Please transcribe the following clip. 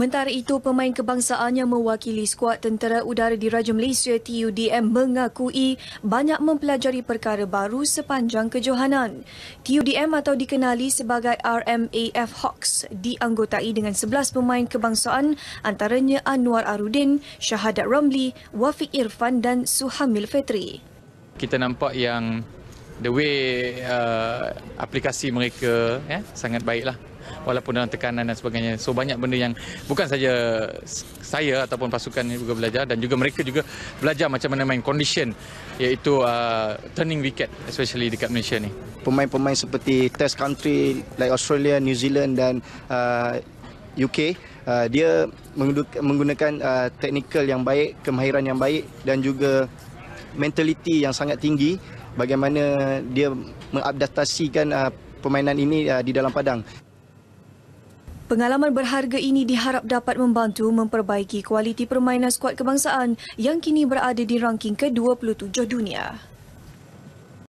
Sementara itu, pemain kebangsaan yang mewakili skuad tentera udara di diraja Malaysia TUDM mengakui banyak mempelajari perkara baru sepanjang kejohanan. TUDM atau dikenali sebagai RMAF Hawks dianggotai dengan 11 pemain kebangsaan antaranya Anwar Arudin, Syahadat Ramli, Wafiq Irfan dan Suhamil Fetri. Kita nampak yang the way uh, aplikasi mereka yeah, sangat baiklah walaupun dalam tekanan dan sebagainya so banyak benda yang bukan saja saya ataupun pasukan juga belajar dan juga mereka juga belajar macam mana main condition iaitu uh, turning wicket especially dekat Malaysia ni pemain-pemain seperti test country like Australia New Zealand dan uh, UK Uh, dia menggunakan uh, teknikal yang baik, kemahiran yang baik dan juga mentaliti yang sangat tinggi bagaimana dia mengadaptasikan uh, permainan ini uh, di dalam padang. Pengalaman berharga ini diharap dapat membantu memperbaiki kualiti permainan skuad kebangsaan yang kini berada di ranking ke-27 dunia.